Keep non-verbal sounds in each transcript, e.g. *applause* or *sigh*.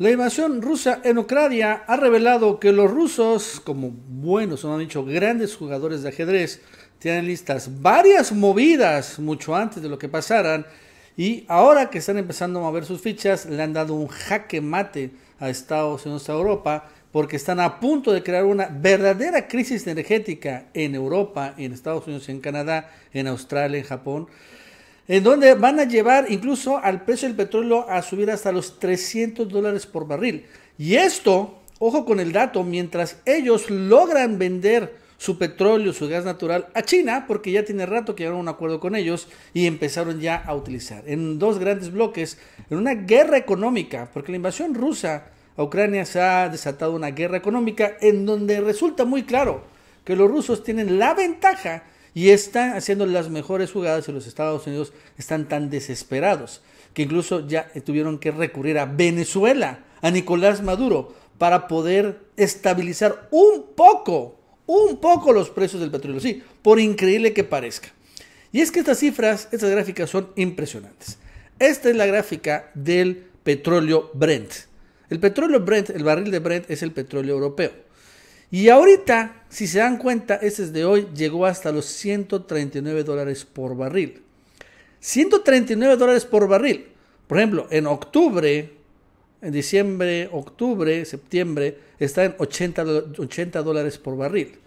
La invasión rusa en Ucrania ha revelado que los rusos, como buenos, son han dicho grandes jugadores de ajedrez, tienen listas varias movidas mucho antes de lo que pasaran y ahora que están empezando a mover sus fichas le han dado un jaque mate a Estados Unidos, a Europa, porque están a punto de crear una verdadera crisis energética en Europa, en Estados Unidos, en Canadá, en Australia, en Japón en donde van a llevar incluso al precio del petróleo a subir hasta los 300 dólares por barril. Y esto, ojo con el dato, mientras ellos logran vender su petróleo, su gas natural a China, porque ya tiene rato que llegaron a un acuerdo con ellos y empezaron ya a utilizar en dos grandes bloques, en una guerra económica, porque la invasión rusa a Ucrania se ha desatado una guerra económica en donde resulta muy claro que los rusos tienen la ventaja y están haciendo las mejores jugadas y los Estados Unidos están tan desesperados que incluso ya tuvieron que recurrir a Venezuela, a Nicolás Maduro, para poder estabilizar un poco, un poco los precios del petróleo. Sí, por increíble que parezca. Y es que estas cifras, estas gráficas son impresionantes. Esta es la gráfica del petróleo Brent. El petróleo Brent, el barril de Brent es el petróleo europeo. Y ahorita, si se dan cuenta, ese es de hoy, llegó hasta los 139 dólares por barril. 139 dólares por barril. Por ejemplo, en octubre, en diciembre, octubre, septiembre, está en 80, 80 dólares por barril.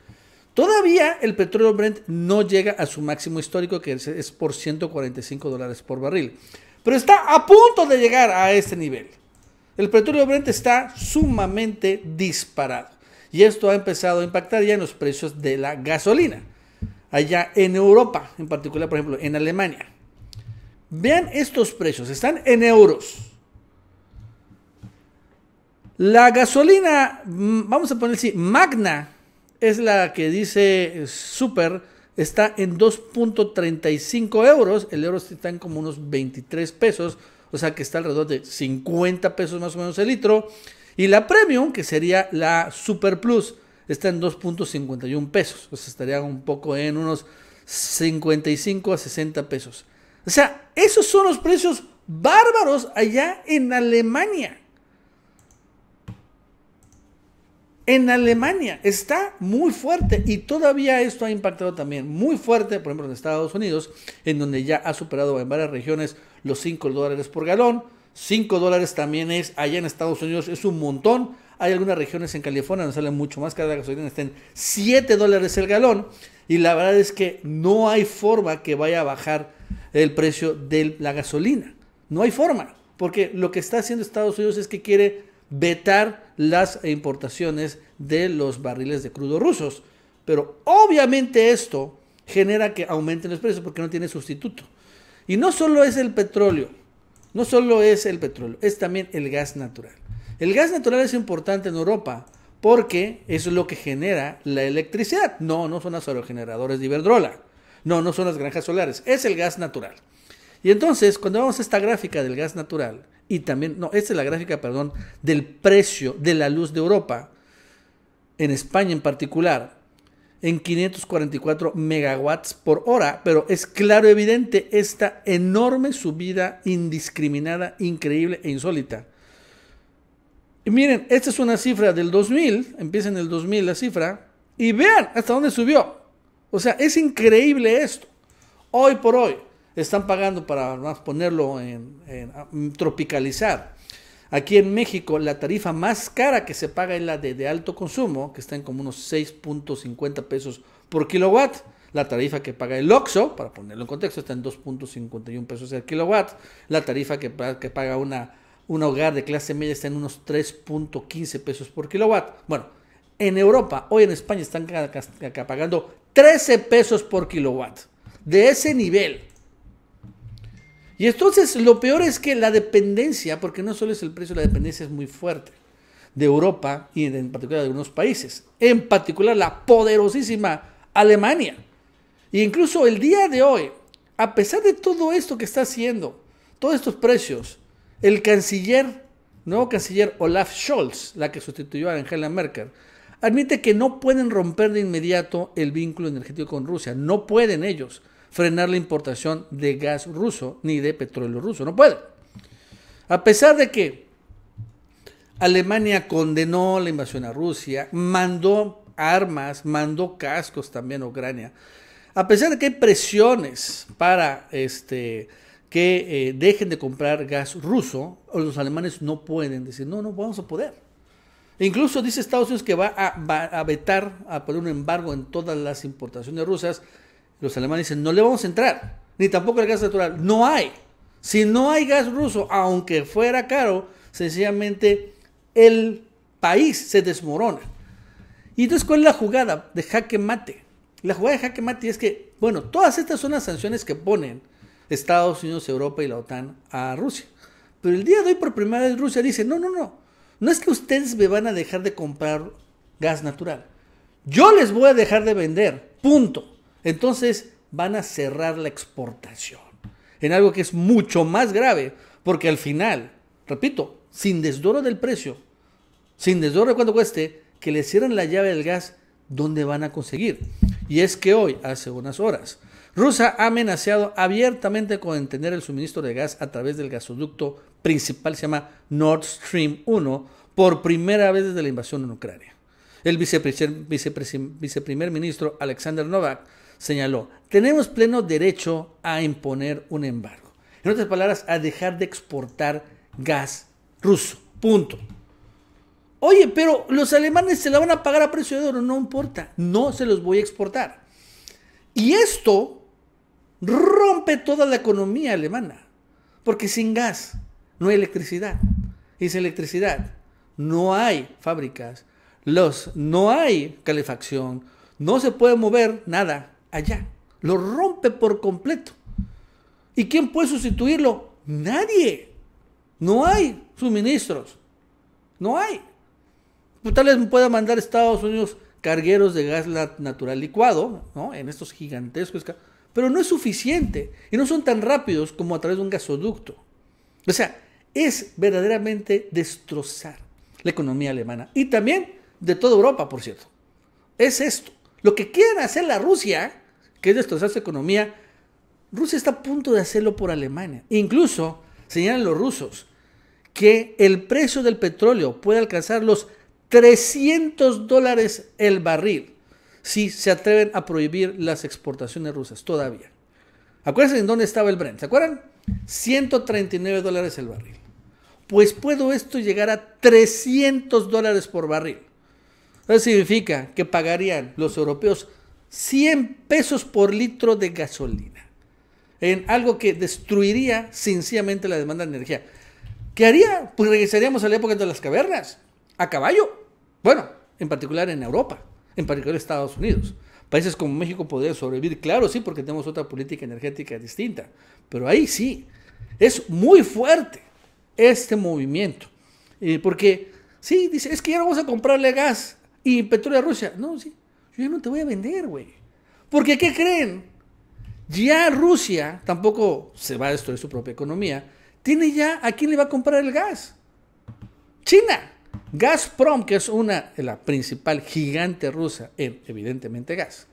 Todavía el petróleo Brent no llega a su máximo histórico, que es por 145 dólares por barril. Pero está a punto de llegar a ese nivel. El petróleo Brent está sumamente disparado. Y esto ha empezado a impactar ya en los precios de la gasolina. Allá en Europa, en particular, por ejemplo, en Alemania. Vean estos precios, están en euros. La gasolina, mm, vamos a poner así, magna, es la que dice eh, super, está en 2.35 euros. El euro está en como unos 23 pesos, o sea que está alrededor de 50 pesos más o menos el litro. Y la Premium, que sería la Super Plus, está en 2.51 pesos. O estaría un poco en unos 55 a 60 pesos. O sea, esos son los precios bárbaros allá en Alemania. En Alemania está muy fuerte y todavía esto ha impactado también muy fuerte, por ejemplo, en Estados Unidos, en donde ya ha superado en varias regiones los 5 dólares por galón. 5 dólares también es allá en Estados Unidos, es un montón. Hay algunas regiones en California donde sale mucho más cada gasolina, estén en 7 dólares el galón. Y la verdad es que no hay forma que vaya a bajar el precio de la gasolina. No hay forma, porque lo que está haciendo Estados Unidos es que quiere vetar las importaciones de los barriles de crudo rusos. Pero obviamente esto genera que aumenten los precios porque no tiene sustituto. Y no solo es el petróleo, no solo es el petróleo, es también el gas natural. El gas natural es importante en Europa porque es lo que genera la electricidad. No, no son los aerogeneradores de Iberdrola. No, no son las granjas solares. Es el gas natural. Y entonces, cuando vemos esta gráfica del gas natural, y también, no, esta es la gráfica, perdón, del precio de la luz de Europa, en España en particular, en 544 megawatts por hora, pero es claro evidente esta enorme subida indiscriminada, increíble e insólita. Y miren, esta es una cifra del 2000, empieza en el 2000 la cifra, y vean hasta dónde subió. O sea, es increíble esto. Hoy por hoy están pagando, para más ponerlo en, en tropicalizar, Aquí en México la tarifa más cara que se paga es la de, alto consumo, que está en como unos 6.50 pesos por kilowatt. La tarifa que paga el OXO, para ponerlo en contexto, está en 2.51 pesos el kilowatt. La tarifa que, que paga una, un hogar de clase media está en unos 3.15 pesos por kilowatt. Bueno, en Europa, hoy en España están pagando 13 pesos por kilowatt. De ese nivel, y entonces lo peor es que la dependencia, porque no solo es el precio, la dependencia es muy fuerte de Europa y en particular de algunos países, en particular la poderosísima Alemania. E incluso el día de hoy, a pesar de todo esto que está haciendo, todos estos precios, el canciller, nuevo canciller Olaf Scholz, la que sustituyó a Angela Merkel, admite que no pueden romper de inmediato el vínculo energético con Rusia, no pueden ellos frenar la importación de gas ruso ni de petróleo ruso. No puede. A pesar de que Alemania condenó la invasión a Rusia, mandó armas, mandó cascos también a Ucrania. A pesar de que hay presiones para este, que eh, dejen de comprar gas ruso, los alemanes no pueden decir, no, no vamos a poder. Incluso dice Estados Unidos que va a, va a vetar, a poner un embargo en todas las importaciones rusas los alemanes dicen, no le vamos a entrar, ni tampoco el gas natural. No hay. Si no hay gas ruso, aunque fuera caro, sencillamente el país se desmorona. Y entonces, ¿cuál es la jugada de jaque mate? La jugada de jaque mate es que, bueno, todas estas son las sanciones que ponen Estados Unidos, Europa y la OTAN a Rusia. Pero el día de hoy, por primera vez, Rusia dice, no, no, no, no es que ustedes me van a dejar de comprar gas natural. Yo les voy a dejar de vender, punto entonces van a cerrar la exportación. En algo que es mucho más grave, porque al final, repito, sin desdoro del precio, sin desdoro de cuánto cueste, que le cierren la llave del gas, ¿dónde van a conseguir? Y es que hoy, hace unas horas, Rusia ha amenazado abiertamente con entender el suministro de gas a través del gasoducto principal, se llama Nord Stream 1, por primera vez desde la invasión en Ucrania. El viceprimer ministro Alexander Novak señaló, tenemos pleno derecho a imponer un embargo. En otras palabras, a dejar de exportar gas ruso. Punto. Oye, pero los alemanes se la van a pagar a precio de oro, no importa, no se los voy a exportar. Y esto rompe toda la economía alemana, porque sin gas no hay electricidad. Y sin electricidad no hay fábricas, los, no hay calefacción, no se puede mover nada allá. Lo rompe por completo. ¿Y quién puede sustituirlo? Nadie. No hay suministros. No hay. Pues tal vez pueda mandar Estados Unidos cargueros de gas natural licuado, ¿no? En estos gigantescos. Pero no es suficiente. Y no son tan rápidos como a través de un gasoducto. O sea, es verdaderamente destrozar la economía alemana. Y también de toda Europa, por cierto. Es esto. Lo que quieren hacer la Rusia que es destrozar su economía, Rusia está a punto de hacerlo por Alemania. Incluso señalan los rusos que el precio del petróleo puede alcanzar los 300 dólares el barril si se atreven a prohibir las exportaciones rusas todavía. Acuérdense en dónde estaba el Brent, ¿se acuerdan? 139 dólares el barril. Pues puedo esto llegar a 300 dólares por barril. Eso significa que pagarían los europeos 100 pesos por litro de gasolina. En algo que destruiría sencillamente la demanda de energía. ¿Qué haría? Pues regresaríamos a la época de las cavernas, a caballo. Bueno, en particular en Europa, en particular Estados Unidos. Países como México podrían sobrevivir, claro, sí, porque tenemos otra política energética distinta. Pero ahí sí, es muy fuerte este movimiento. Eh, porque, sí, dice, es que ya no vamos a comprarle gas y petróleo a Rusia. No, sí, yo no te voy a vender, güey. Porque, ¿qué creen? Ya Rusia tampoco se va a destruir su propia economía. Tiene ya a quién le va a comprar el gas. China. Gazprom, que es una la principal gigante rusa en evidentemente gas.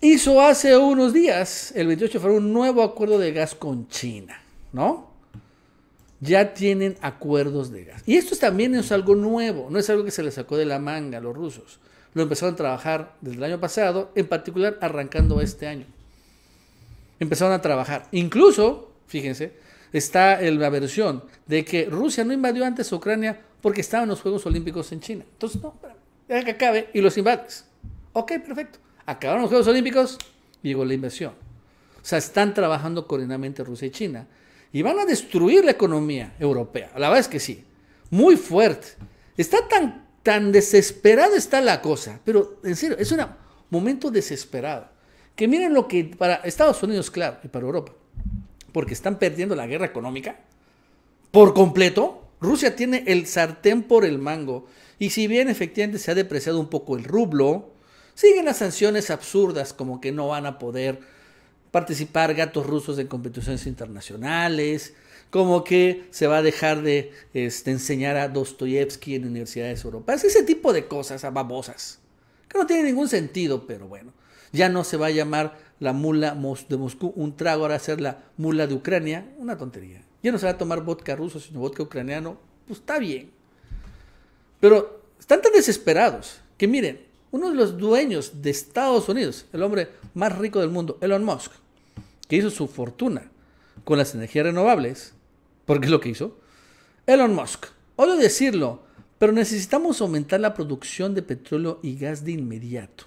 Hizo hace unos días, el 28 de febrero, un nuevo acuerdo de gas con China, ¿no? Ya tienen acuerdos de gas. Y esto también es algo nuevo, no es algo que se les sacó de la manga a los rusos lo empezaron a trabajar desde el año pasado, en particular arrancando este año. Empezaron a trabajar. Incluso, fíjense, está la versión de que Rusia no invadió antes Ucrania porque estaban los Juegos Olímpicos en China. Entonces, no, deja que acabe y los invades. Ok, perfecto. Acabaron los Juegos Olímpicos, llegó la invasión. O sea, están trabajando coordinadamente Rusia y China. Y van a destruir la economía europea. La verdad es que sí. Muy fuerte. Está tan tan desesperada está la cosa, pero en serio, es un momento desesperado. Que miren lo que para Estados Unidos, claro, y para Europa, porque están perdiendo la guerra económica por completo. Rusia tiene el sartén por el mango. Y si bien efectivamente se ha depreciado un poco el rublo, siguen las sanciones absurdas como que no van a poder participar gatos rusos en competiciones internacionales, como que se va a dejar de este, enseñar a Dostoyevsky en universidades europeas, ese tipo de cosas, babosas, que no tiene ningún sentido, pero bueno, ya no se va a llamar la mula de Moscú un trago, ahora ser la mula de Ucrania, una tontería. Ya no se va a tomar vodka ruso, sino vodka ucraniano, pues está bien. Pero están tan desesperados que miren, uno de los dueños de Estados Unidos, el hombre más rico del mundo, Elon Musk, que hizo su fortuna con las energías renovables, porque es lo que hizo. Elon Musk, odio decirlo, pero necesitamos aumentar la producción de petróleo y gas de inmediato.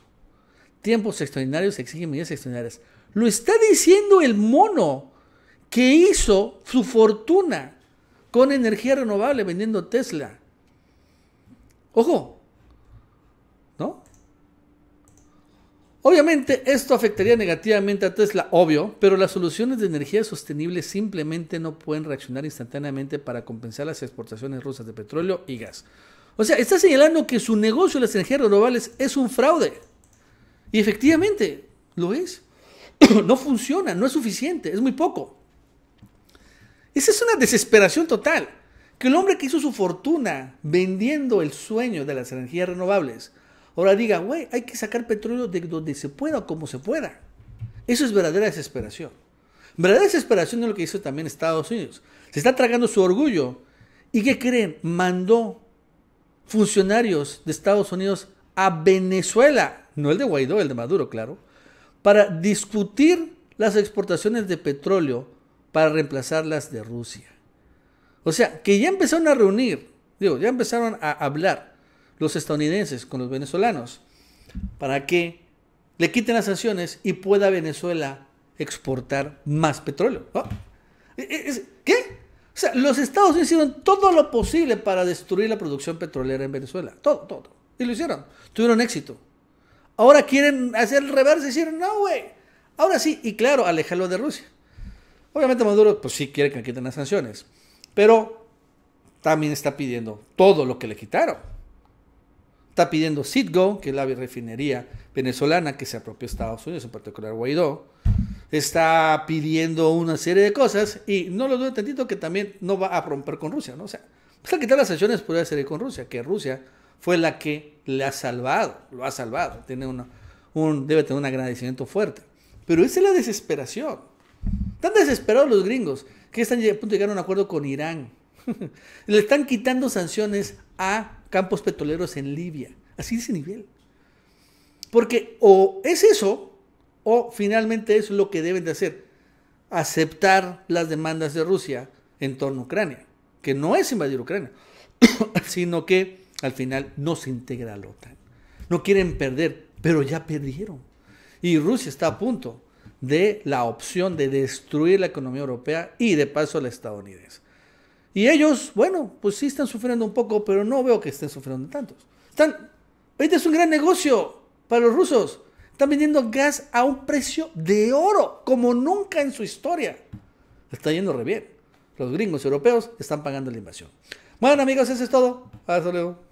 Tiempos extraordinarios exigen medidas extraordinarias. Lo está diciendo el mono que hizo su fortuna con energía renovable vendiendo Tesla. Ojo, Obviamente esto afectaría negativamente a Tesla, obvio, pero las soluciones de energía sostenible simplemente no pueden reaccionar instantáneamente para compensar las exportaciones rusas de petróleo y gas. O sea, está señalando que su negocio de las energías renovables es un fraude. Y efectivamente, lo es. *coughs* no funciona, no es suficiente, es muy poco. Esa es una desesperación total. Que el hombre que hizo su fortuna vendiendo el sueño de las energías renovables Ahora diga, güey, hay que sacar petróleo de donde se pueda o como se pueda. Eso es verdadera desesperación. Verdadera desesperación es lo que hizo también Estados Unidos. Se está tragando su orgullo. ¿Y qué creen? Mandó funcionarios de Estados Unidos a Venezuela, no el de Guaidó, el de Maduro, claro, para discutir las exportaciones de petróleo para reemplazarlas de Rusia. O sea, que ya empezaron a reunir, digo, ya empezaron a hablar los estadounidenses con los venezolanos para que le quiten las sanciones y pueda Venezuela exportar más petróleo. E, e, ¿Qué? O sea, los Estados Unidos hicieron todo lo posible para destruir la producción petrolera en Venezuela. Todo, todo. Y lo hicieron. Tuvieron éxito. Ahora quieren hacer el reverse y decir no, güey. Ahora sí, y claro, alejarlo de Rusia. Obviamente Maduro, pues sí quiere que le quiten las sanciones. Pero también está pidiendo todo lo que le quitaron. Está pidiendo Citgo, que es la refinería venezolana que se apropió Estados Unidos, en particular Guaidó. Está pidiendo una serie de cosas y no lo dudo tantito que también no va a romper con Rusia, ¿no? O sea, pues tal quitar las sanciones puede ser con Rusia, que Rusia fue la que le ha salvado, lo ha salvado, tiene un, debe tener un agradecimiento fuerte. Pero esa es la desesperación. Tan desesperados los gringos que están a punto de llegar a un acuerdo con Irán *laughs* Le están quitando sanciones a campos petroleros en Libia. Así ese nivel. Porque o es eso, o finalmente es lo que deben de hacer. Aceptar las demandas de Rusia en torno a Ucrania. Que no es invadir Ucrania, *coughs* sino que al final no se integra a la OTAN. No quieren perder, pero ya perdieron. Y Rusia está a punto de la opción de destruir la economía europea y de paso a la estadounidense. Y ellos, bueno, pues sí están sufriendo un poco, pero no veo que estén sufriendo tantos. Están, es un gran negocio para los rusos. Están vendiendo gas a un precio de oro, como nunca en su historia. Está yendo re bien. Los gringos europeos están pagando la invasión. Bueno, amigos, eso es todo. Hasta luego.